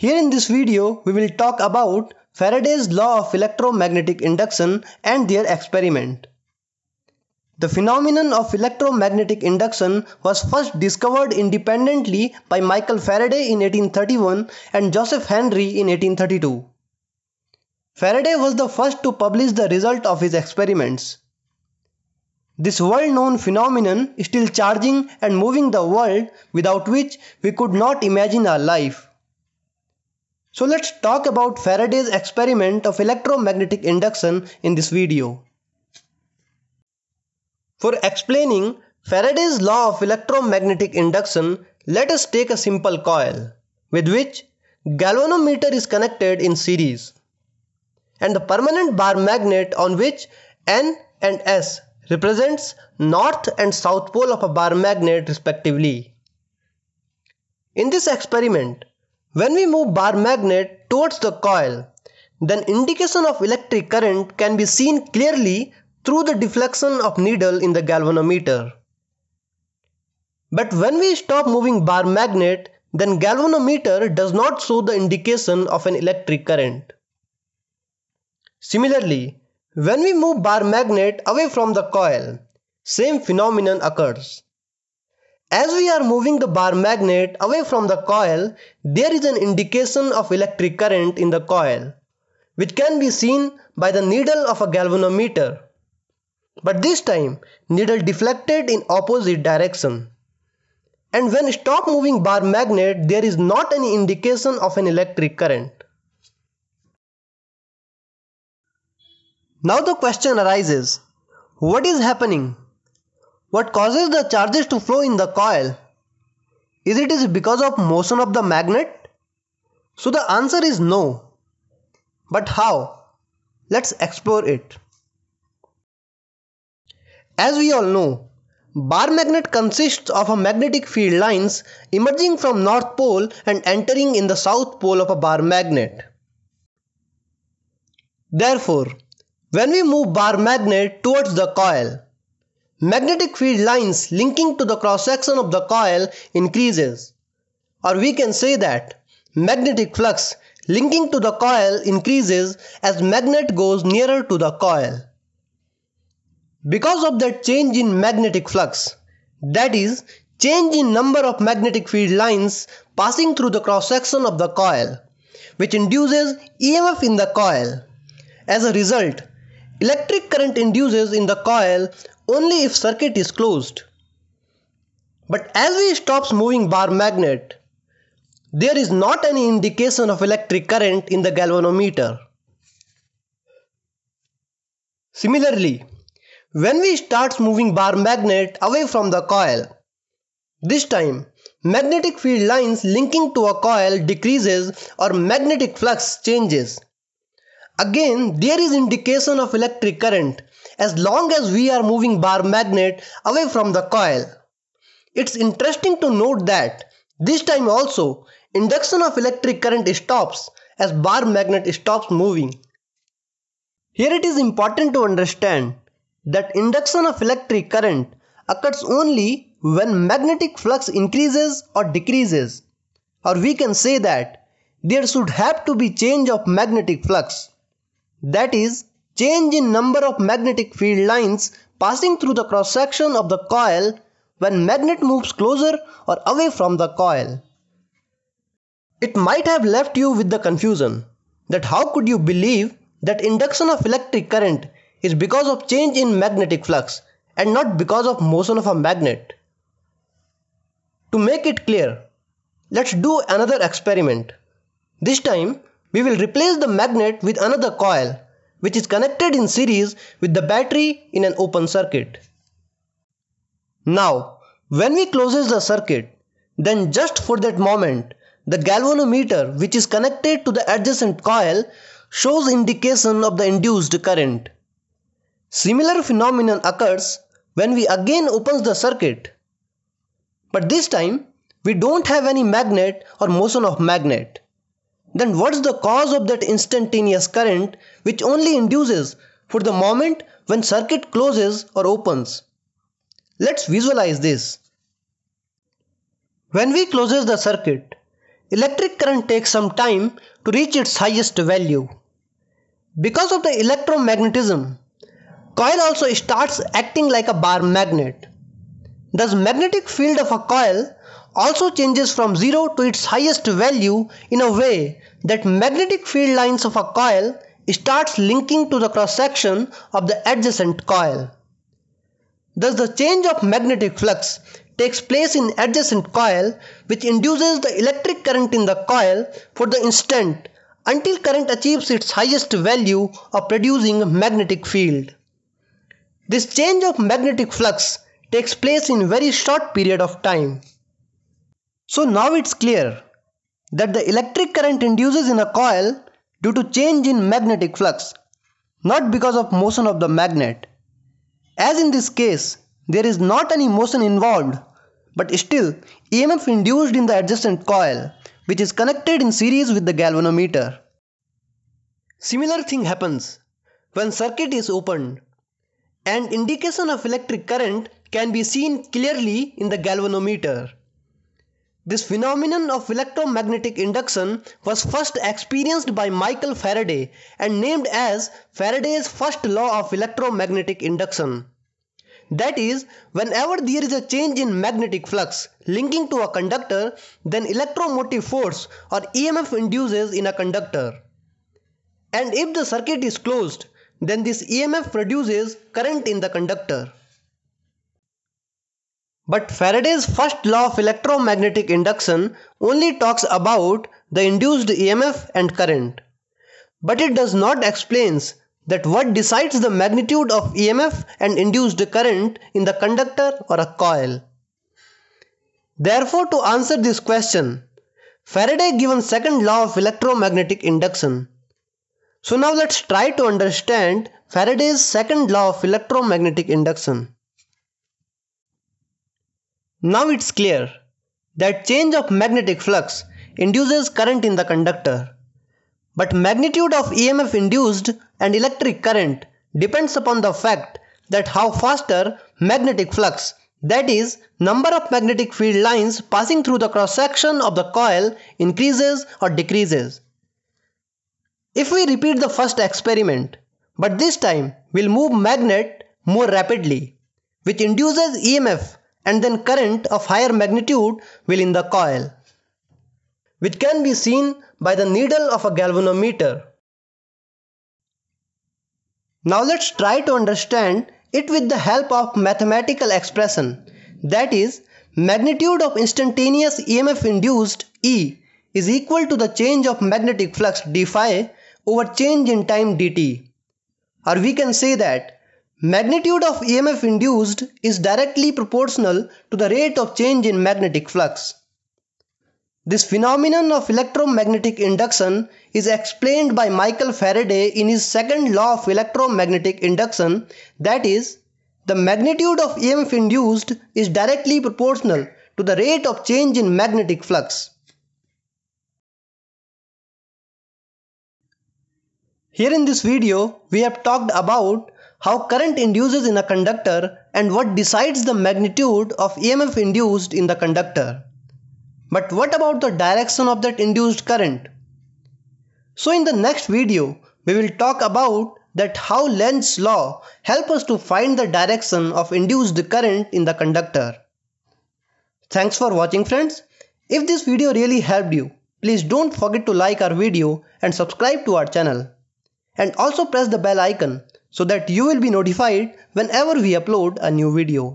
Here in this video, we will talk about Faraday's law of electromagnetic induction and their experiment. The phenomenon of electromagnetic induction was first discovered independently by Michael Faraday in 1831 and Joseph Henry in 1832. Faraday was the first to publish the result of his experiments. This world-known phenomenon is still charging and moving the world without which we could not imagine our life. So let's talk about Faraday's experiment of electromagnetic induction in this video. For explaining Faraday's law of electromagnetic induction, let us take a simple coil with which galvanometer is connected in series and the permanent bar magnet on which N and S represents north and south pole of a bar magnet respectively. In this experiment, when we move bar magnet towards the coil, then indication of electric current can be seen clearly through the deflection of needle in the galvanometer. But when we stop moving bar magnet, then galvanometer does not show the indication of an electric current. Similarly, when we move bar magnet away from the coil, same phenomenon occurs. As we are moving the bar magnet away from the coil, there is an indication of electric current in the coil, which can be seen by the needle of a galvanometer. But this time, needle deflected in opposite direction. And when stop moving bar magnet, there is not any indication of an electric current. Now the question arises, what is happening what causes the charges to flow in the coil? Is it is because of motion of the magnet? So the answer is no. But how? Let's explore it. As we all know, bar magnet consists of a magnetic field lines emerging from north pole and entering in the south pole of a bar magnet. Therefore, when we move bar magnet towards the coil, magnetic field lines linking to the cross section of the coil increases. Or we can say that magnetic flux linking to the coil increases as magnet goes nearer to the coil. Because of that change in magnetic flux, that is change in number of magnetic field lines passing through the cross section of the coil, which induces EMF in the coil. As a result, electric current induces in the coil only if circuit is closed. But as we stops moving bar magnet, there is not any indication of electric current in the galvanometer. Similarly, when we starts moving bar magnet away from the coil, this time magnetic field lines linking to a coil decreases or magnetic flux changes. Again, there is indication of electric current as long as we are moving bar magnet away from the coil. It's interesting to note that this time also induction of electric current stops as bar magnet stops moving. Here it is important to understand that induction of electric current occurs only when magnetic flux increases or decreases or we can say that there should have to be change of magnetic flux that is change in number of magnetic field lines passing through the cross section of the coil when magnet moves closer or away from the coil. It might have left you with the confusion that how could you believe that induction of electric current is because of change in magnetic flux and not because of motion of a magnet. To make it clear, let's do another experiment. This time, we will replace the magnet with another coil which is connected in series with the battery in an open circuit. Now, when we closes the circuit, then just for that moment, the galvanometer which is connected to the adjacent coil shows indication of the induced current. Similar phenomenon occurs when we again opens the circuit. But this time, we don't have any magnet or motion of magnet then what's the cause of that instantaneous current which only induces for the moment when circuit closes or opens? Let's visualize this. When we closes the circuit, electric current takes some time to reach its highest value. Because of the electromagnetism, coil also starts acting like a bar magnet. Thus magnetic field of a coil also changes from zero to its highest value in a way that magnetic field lines of a coil starts linking to the cross section of the adjacent coil. Thus the change of magnetic flux takes place in adjacent coil which induces the electric current in the coil for the instant until current achieves its highest value of producing magnetic field. This change of magnetic flux takes place in very short period of time. So now it's clear that the electric current induces in a coil due to change in magnetic flux, not because of motion of the magnet. As in this case, there is not any motion involved, but still EMF induced in the adjacent coil, which is connected in series with the galvanometer. Similar thing happens when circuit is opened and indication of electric current can be seen clearly in the galvanometer. This phenomenon of electromagnetic induction was first experienced by Michael Faraday and named as Faraday's first law of electromagnetic induction. That is, whenever there is a change in magnetic flux linking to a conductor, then electromotive force or EMF induces in a conductor. And if the circuit is closed, then this EMF produces current in the conductor. But Faraday's first law of electromagnetic induction only talks about the induced EMF and current. But it does not explains that what decides the magnitude of EMF and induced current in the conductor or a coil. Therefore, to answer this question, Faraday given second law of electromagnetic induction. So now let's try to understand Faraday's second law of electromagnetic induction. Now it's clear that change of magnetic flux induces current in the conductor. But magnitude of EMF induced and electric current depends upon the fact that how faster magnetic flux that is number of magnetic field lines passing through the cross section of the coil increases or decreases. If we repeat the first experiment but this time we'll move magnet more rapidly which induces EMF and then current of higher magnitude will in the coil, which can be seen by the needle of a galvanometer. Now let's try to understand it with the help of mathematical expression that is magnitude of instantaneous EMF induced E is equal to the change of magnetic flux d phi over change in time dt or we can say that Magnitude of EMF induced is directly proportional to the rate of change in magnetic flux. This phenomenon of electromagnetic induction is explained by Michael Faraday in his second law of electromagnetic induction that is the magnitude of EMF induced is directly proportional to the rate of change in magnetic flux. Here in this video, we have talked about how current induces in a conductor and what decides the magnitude of EMF induced in the conductor. But what about the direction of that induced current? So in the next video, we will talk about that how Lenz's law help us to find the direction of induced current in the conductor. Thanks for watching friends. If this video really helped you, please don't forget to like our video and subscribe to our channel. And also press the bell icon so that you will be notified whenever we upload a new video.